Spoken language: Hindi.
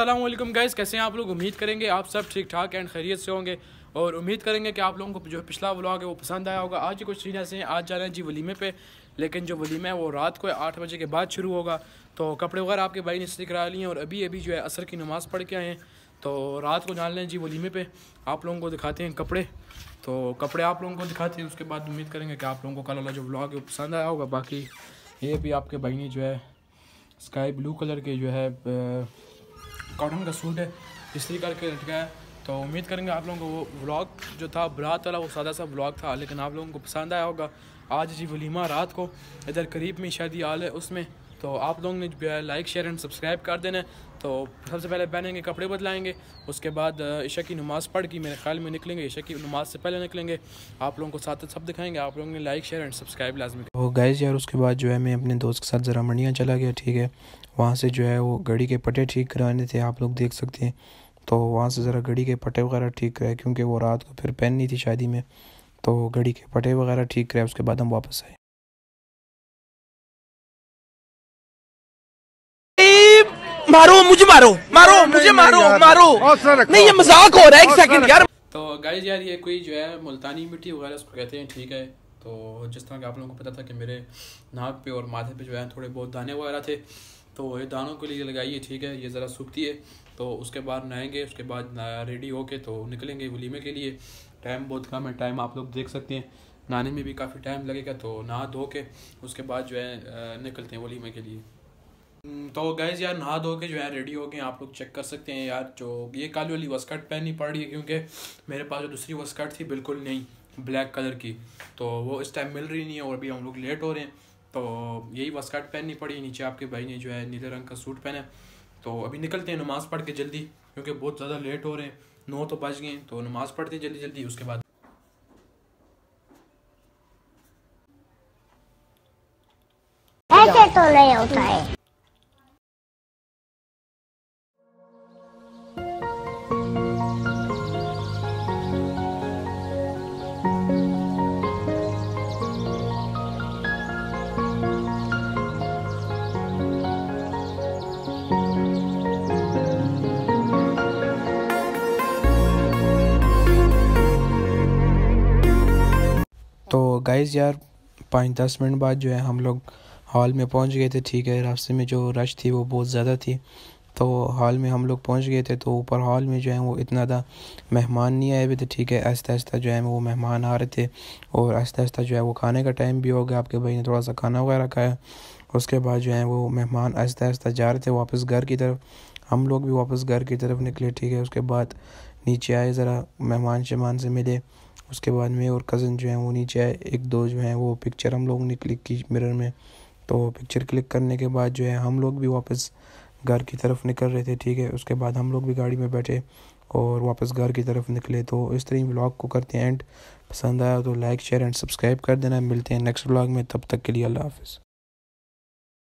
अल्लाम गाइज़ कैसे हैं आप लोग उम्मीद करेंगे आप सब ठीक ठाक एंड खैरियत से होंगे और उम्मीद करेंगे कि आप लोगों को जो पिछला व्लॉग है वो पसंद आया होगा आज ही कुछ सीन ऐसे हैं आज जा रहे हैं जी वलीमे पे लेकिन जो वलीमा है वो रात को आठ बजे के बाद शुरू होगा तो कपड़े वगैरह आपके भाई ने इसी करा लिए हैं और अभी अभी जो है असर की नमाज़ पढ़ के आए हैं तो रात को जान लें जी वलीमे पे आप लोगों को दिखाते हैं कपड़े तो कपड़े आप लोगों को दिखाते हैं उसके बाद उम्मीद करेंगे कि आप लोगों को कल वाला जो व्लॉग है वो पसंद आया होगा बाकी ये भी आपके भाई ने जो है स्काई ब्लू कलर के जो है कॉटन का सूट है इसी करके लटका है तो उम्मीद करेंगे आप लोगों को वो ब्लॉग जो था बरात वाला वो सादा सा ब्लॉग था लेकिन आप लोगों को पसंद आया होगा आज जी वलीमा रात को इधर करीब में शादी आल है उसमें तो आप लोग ने लाइक शेयर एंड सब्सक्राइब कर देना तो सबसे पहले पहनेंगे कपड़े बदलाएंगे उसके बाद ईशा की नमाज़ पढ़ की मेरे ख्याल में निकलेंगे ईशा की नमाज से पहले निकलेंगे आप लोगों को साथ सब दिखाएंगे आप लोगों ने लाइक शेयर एंड सब्सक्राइब लाजमी वो तो गैस यार उसके बाद जो है मैं अपने दोस्त के साथ ज़रा मंडियाँ चला गया ठीक है वहाँ से जो है वो घड़ी के पटे ठीक कराने थे आप लोग देख सकते हैं तो वहाँ से ज़रा घड़ी के पटे वगैरह ठीक कराए क्योंकि वो रात को फिर पहननी थी शादी में तो घड़ी के पटे वगैरह ठीक कराए उसके बाद हम वापस आए मारो मुझे मारो मारो मुझे मारो मारो नहीं ये मजाक हो रहा है एक सेकंड यार तो गाइस यार ये कोई जो है मुल्तानी मिट्टी वगैरह उसको कहते हैं ठीक है तो जिस तरह का आप लोगों को पता था कि मेरे नाक पे और माथे पे जो है थोड़े बहुत दाने वगैरह थे तो ये दानों के लिए लगाइए ठीक है ये ज़रा सूखती है तो उसके बाद नहाएंगे उसके बाद रेडी होके तो निकलेंगे वलीमे के लिए टाइम बहुत कम है टाइम आप लोग देख सकते हैं नहाने में भी काफ़ी टाइम लगेगा तो नहा धो के उसके बाद जो है निकलते हैं वलीमे के लिए हम्म, तो गैज़ यार नहा धो के जो है रेडी हो गए आप लोग चेक कर सकते हैं यार जो ये काली वाली वस्कट पहननी पड़ रही है क्योंकि मेरे पास जो दूसरी वस्कट थी बिल्कुल नहीं ब्लैक कलर की तो वो इस टाइम मिल रही नहीं है और अभी हम लोग लेट हो रहे हैं तो यही वस्कट पहननी पड़ी नीचे आपके भाई ने जो है नीले रंग का सूट पहना तो अभी निकलते हैं नमाज़ पढ़ के जल्दी क्योंकि बहुत ज़्यादा लेट हो रहे हैं नौ तो बज गए तो नमाज़ पढ़ते हैं जल्दी जल्दी उसके बाद तो नहीं होता है तो गाइज़ यार पाँच दस मिनट बाद जो है हम लोग हॉल में पहुंच गए थे ठीक है रास्ते में जो रश थी वो बहुत ज़्यादा थी तो हॉल में हम लोग पहुंच गए थे तो ऊपर हॉल में जो है वो इतना ज़्यादा मेहमान नहीं आए हुए थे ठीक है आहिस्ता आहिस्ता जो है वो मेहमान आ रहे थे और आहिस्ता आहिस्ता जो है वो खाने का टाइम भी हो गया आपके भाई ने थोड़ा सा खाना वगैरह खाया उसके बाद जो है वो मेहमान आहिस्ता आहिस्ता जा रहे थे वापस घर की तरफ हम लोग भी वापस घर की तरफ निकले ठीक है उसके बाद नीचे आए ज़रा मेहमान शेहमान से मिले उसके बाद में और कज़न जो है वो नीचे आए एक दो जो हैं वो पिक्चर हम लोग ने क्लिक की मिरर में तो पिक्चर क्लिक करने के बाद जो है हम लोग भी वापस घर की तरफ निकल रहे थे ठीक है उसके बाद हम लोग भी गाड़ी में बैठे और वापस घर की तरफ निकले तो इस तरह ब्लॉग को करते हैं एंड पसंद आया तो लाइक शेयर एंड सब्सक्राइब कर देना मिलते हैं नेक्स्ट ब्लॉग में तब तक के लिए अल्लाह हाफिज़